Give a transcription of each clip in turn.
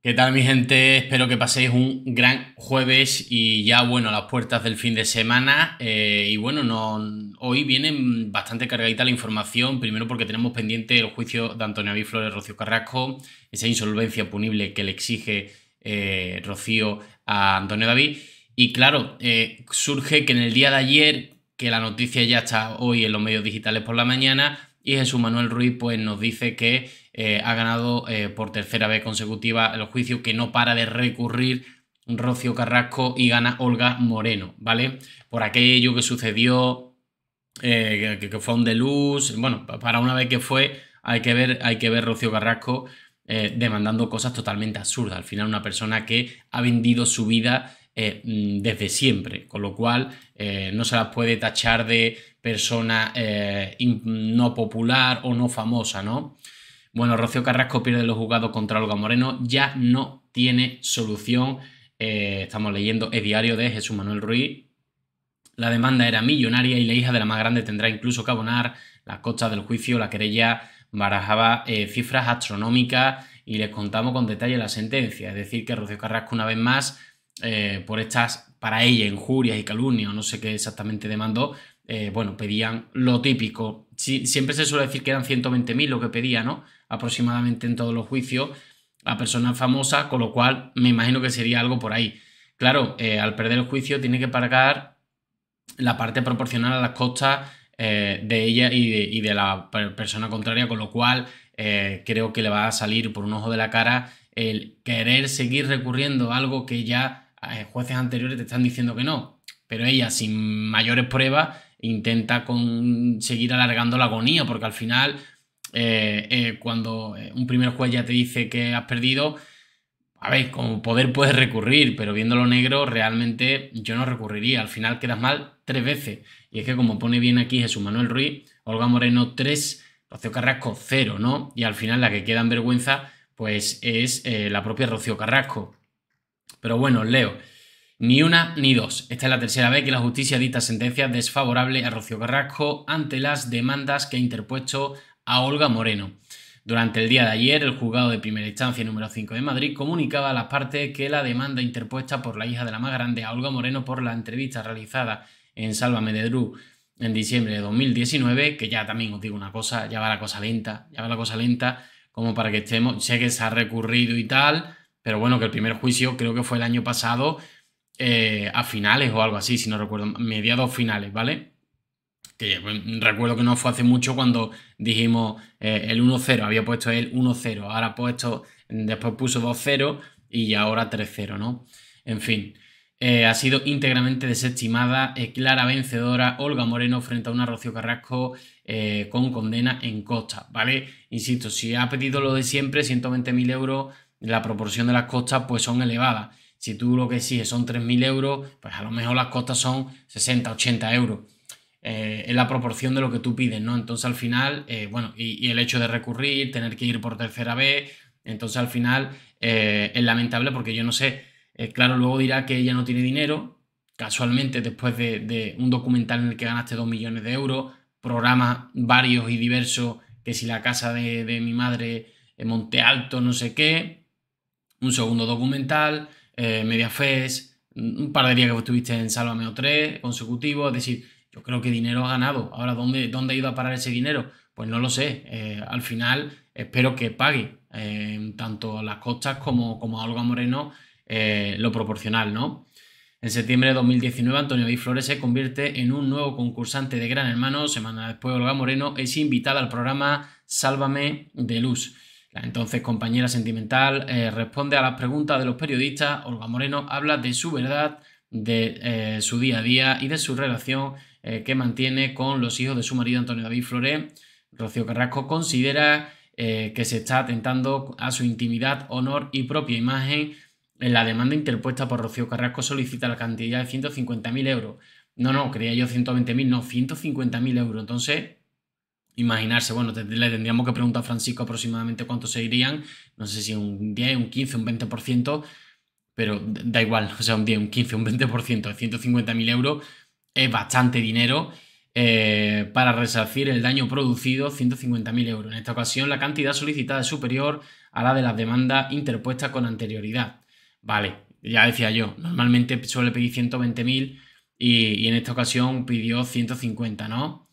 ¿Qué tal mi gente? Espero que paséis un gran jueves y ya bueno, a las puertas del fin de semana. Eh, y bueno, hoy viene bastante cargadita la información, primero porque tenemos pendiente el juicio de Antonio David Flores Rocío Carrasco, esa insolvencia punible que le exige eh, Rocío a Antonio David. Y claro, eh, surge que en el día de ayer, que la noticia ya está hoy en los medios digitales por la mañana, y Jesús Manuel Ruiz pues nos dice que eh, ha ganado eh, por tercera vez consecutiva el juicio que no para de recurrir Rocio Carrasco y gana Olga Moreno, ¿vale? Por aquello que sucedió, eh, que, fue un Luz. bueno, para una vez que fue, hay que ver, hay que ver Rocio Carrasco demandando cosas totalmente absurdas. Al final, una persona que ha vendido su vida mm, desde siempre, con lo cual no se las puede tachar de persona no popular o no famosa, ¿no? Bueno, Rocío Carrasco pierde los jugados contra Olga Moreno, ya no tiene solución. Eh, estamos leyendo el diario de Jesús Manuel Ruiz. La demanda era millonaria y la hija de la más grande tendrá incluso que abonar las costas del juicio. La querella barajaba eh, cifras astronómicas y les contamos con detalle la sentencia. Es decir, que Rocío Carrasco, una vez más, eh, por estas, para ella, injurias y calumnias, no sé qué exactamente demandó, bueno, pedían lo típico, siempre se suele decir que eran 120.000 lo que pedía, ¿no? Aproximadamente en todos los juicios a personas famosas, con lo cual me imagino que sería algo por ahí. Claro, eh, al perder el juicio tiene que pagar la parte proporcional a las costas eh, de ella y de, la persona contraria, con lo cual eh, creo que le va a salir por un ojo de la cara el querer seguir recurriendo a algo que ya jueces anteriores te están diciendo que no. Pero ella, sin mayores pruebas, intenta con seguir alargando la agonía, porque al final, eh, eh, cuando eh, un primer juez ya te dice que has perdido, a ver, como poder puedes recurrir, pero viéndolo negro, realmente yo no recurriría. Al final quedas mal tres veces. Y es que, como pone bien aquí Jesús Manuel Ruiz, Olga Moreno tres Rocio Carrasco cero ¿no? Y al final la que queda en vergüenza, pues es la propia Rocío Carrasco. Pero bueno, leo. Ni una ni dos. Esta es la tercera vez que la justicia dicta sentencia desfavorable a Rocío Carrasco ante las demandas que ha interpuesto a Olga Moreno. Durante el día de ayer, el juzgado de primera instancia número 5 de Madrid comunicaba a las partes que la demanda interpuesta por la hija de la más grande, a Olga Moreno, por la entrevista realizada en Sálvame de en diciembre de 2019, que ya también os digo una cosa, ya va la cosa lenta, ya va la cosa lenta, como para que estemos, sé que se ha recurrido y tal, pero bueno, que el primer juicio creo que fue el año pasado, eh, a finales o algo así, si no recuerdo, mediados finales, ¿vale? Que recuerdo que no fue hace mucho cuando dijimos eh, el 1-0, había puesto el 1-0, ahora puesto, después puso 2-0 y ahora 3-0, ¿no? En fin. Eh, ha sido íntegramente desestimada, eh, clara vencedora Olga Moreno frente a una Rocío Carrasco con condena en costas ¿vale? Insisto, si ha pedido lo de siempre, 120.000 euros, la proporción de las costas pues son elevadas. Si tú lo que exiges son 3.000 euros, pues a lo mejor las costas son 60, 80 euros. Eh, es la proporción de lo que tú pides, ¿no? Entonces al final, eh, bueno, y, el hecho de recurrir, tener que ir por tercera vez, entonces al final eh, es lamentable porque yo no sé, claro, luego dirá que ella no tiene dinero, casualmente después de, un documental en el que ganaste 2 millones de euros, programas varios y diversos, que si la casa de, de mi madre en Monte Alto, no sé qué, un segundo documental, eh, Mediafest, un par de días que estuviste en Sálvame o tres consecutivos, es decir, yo creo que dinero ha ganado. Ahora, ¿dónde, dónde ha ido a parar ese dinero? Pues no lo sé. Eh, al final, espero que pague eh, tanto las costas como, como a Olga Moreno eh, lo proporcional, ¿no? En septiembre de 2019, Antonio Di Flores se convierte en un nuevo concursante de Gran Hermano. Semana después, Olga Moreno es invitada al programa Sálvame de Luz entonces compañera sentimental eh, responde a las preguntas de los periodistas. Olga Moreno habla de su verdad, de eh, su día a día y de su relación eh, que mantiene con los hijos de su marido Antonio David Flores. Rocío Carrasco considera que se está atentando a su intimidad, honor y propia imagen. En la demanda interpuesta por Rocío Carrasco solicita la cantidad de 150.000 euros. No, no, creía yo 120.000, no, 150.000 euros. Entonces, imaginarse, bueno, le tendríamos que preguntar a Francisco aproximadamente cuánto se irían, no sé si un 10, un 15, un 20%, pero da igual, o sea, un 10, un 15, un 20%, 150.000 euros es bastante dinero eh, para resarcir el daño producido, 150.000 euros. En esta ocasión, la cantidad solicitada es superior a la de las demandas interpuestas con anterioridad. Vale, ya decía yo, normalmente suele pedir 120.000 y en esta ocasión pidió 150, ¿no?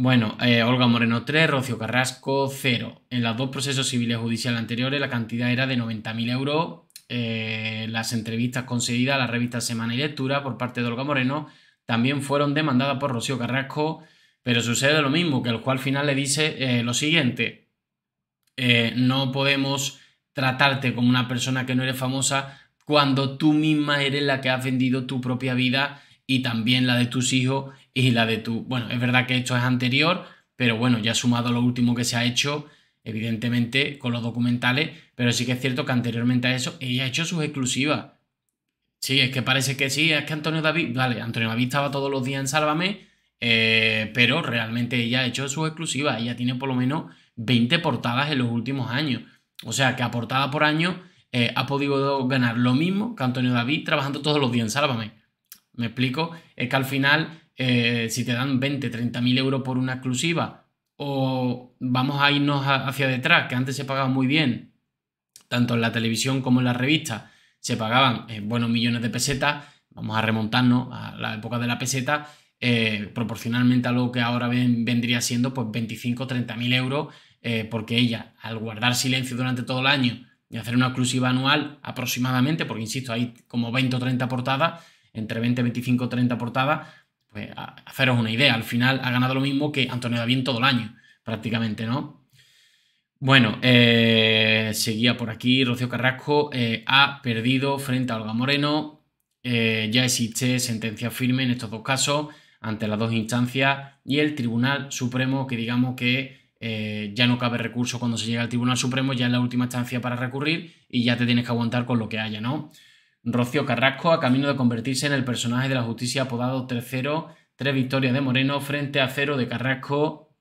Bueno, eh, Olga Moreno 3, Rocío Carrasco 0. En los dos procesos civiles judiciales anteriores la cantidad era de 90.000 euros. Eh, las entrevistas concedidas a la revista Semana y Lectura por parte de Olga Moreno también fueron demandadas por Rocío Carrasco, pero sucede lo mismo, que el cual al final le dice eh, lo siguiente, no podemos tratarte como una persona que no eres famosa cuando tú misma eres la que has vendido tu propia vida y también la de tus hijos y la de tu... Bueno, es verdad que esto es anterior, pero bueno, ya sumado lo último que se ha hecho, evidentemente con los documentales, pero sí que es cierto que anteriormente a eso ella ha hecho sus exclusivas. Sí, es que parece que sí, es que Antonio David, vale, Antonio David estaba todos los días en Sálvame, eh, pero realmente ella ha hecho sus exclusivas, ella tiene por lo menos 20 portadas en los últimos años. O sea que a portada por año eh, ha podido ganar lo mismo que Antonio David trabajando todos los días en Sálvame. ¿Me explico? Es que al final, eh, si te dan 20, 30 mil euros por una exclusiva, o vamos a irnos hacia detrás, que antes se pagaba muy bien, tanto en la televisión como en la revista, se pagaban eh, buenos millones de pesetas, vamos a remontarnos a la época de la peseta, eh, proporcionalmente a lo que ahora vendría siendo pues 25 30 mil euros, porque ella, al guardar silencio durante todo el año y hacer una exclusiva anual aproximadamente, porque insisto, hay como 20 o 30 portadas, entre 20, 25, 30 portadas, pues haceros una idea. Al final ha ganado lo mismo que Antonio David todo el año, prácticamente, ¿no? Bueno, eh, seguía por aquí Rocío Carrasco. Eh, ha perdido frente a Olga Moreno. Eh, ya existe sentencia firme en estos dos casos ante las dos instancias y el Tribunal Supremo, que digamos que ya no cabe recurso cuando se llega al Tribunal Supremo, ya es la última instancia para recurrir y ya te tienes que aguantar con lo que haya, ¿no? Rocío Carrasco, a camino de convertirse en el personaje de la justicia apodado tercero, tres victorias de Moreno frente a cero de Carrasco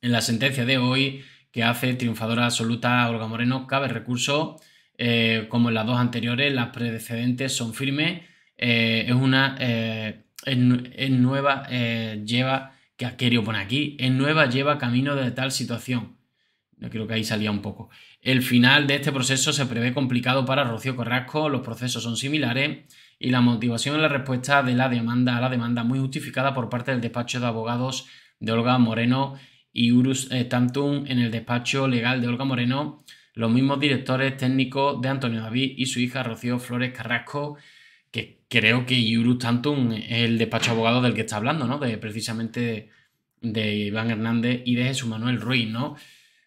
en la sentencia de hoy que hace triunfadora absoluta a Olga Moreno. Cabe recurso, eh, como en las dos anteriores, las precedentes son firmes. Eh, es una en, eh, nueva lleva que ha querido poner aquí. En nueva lleva camino de tal situación. Yo creo que ahí salía un poco. El final de este proceso se prevé complicado para Rocío Carrasco, los procesos son similares y la motivación y la respuesta de la demanda a la demanda muy justificada por parte del despacho de abogados de Olga Moreno y Urus eh, Tantum en el despacho legal de Olga Moreno, los mismos directores técnicos de Antonio David y su hija Rocío Flores Carrasco, que creo que Urus Tantum es el despacho abogado del que está hablando, ¿no? De precisamente de Iván Hernández y de Jesús Manuel Ruiz, ¿no?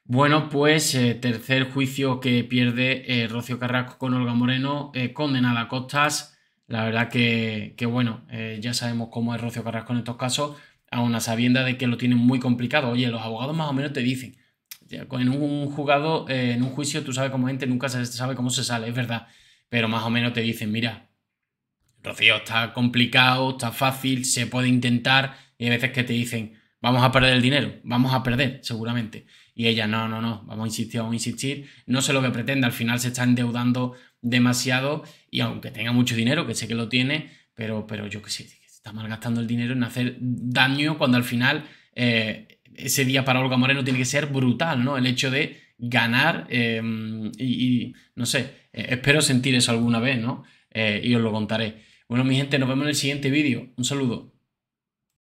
Bueno, pues eh, tercer juicio que pierde Rocío eh, Rocio Carrasco con Olga Moreno, condena eh, condenada a costas. La verdad que, bueno, ya sabemos cómo es Rocio Carrasco en estos casos, aún a sabienda de que lo tienen muy complicado. Oye, los abogados más o menos te dicen, en un juzgado, en un juicio, tú sabes cómo gente nunca se sabe cómo se sale, es verdad. Pero más o menos te dicen, mira, Rocío, está complicado, está fácil, se puede intentar. Y hay veces que te dicen, vamos a perder el dinero, vamos a perder, seguramente. Y ella, no, no, no, vamos a insistir, vamos a insistir. No sé lo que pretende, al final se está endeudando demasiado y aunque tenga mucho dinero, que sé que lo tiene, pero, pero yo qué sé, está malgastando el dinero en hacer daño cuando al final eh, ese día para Olga Moreno tiene que ser brutal, ¿no? El hecho de ganar em, y, no sé, eh, espero sentir eso alguna vez, ¿no? Eh, y os lo contaré. Bueno, mi gente, nos vemos en el siguiente vídeo. Un saludo.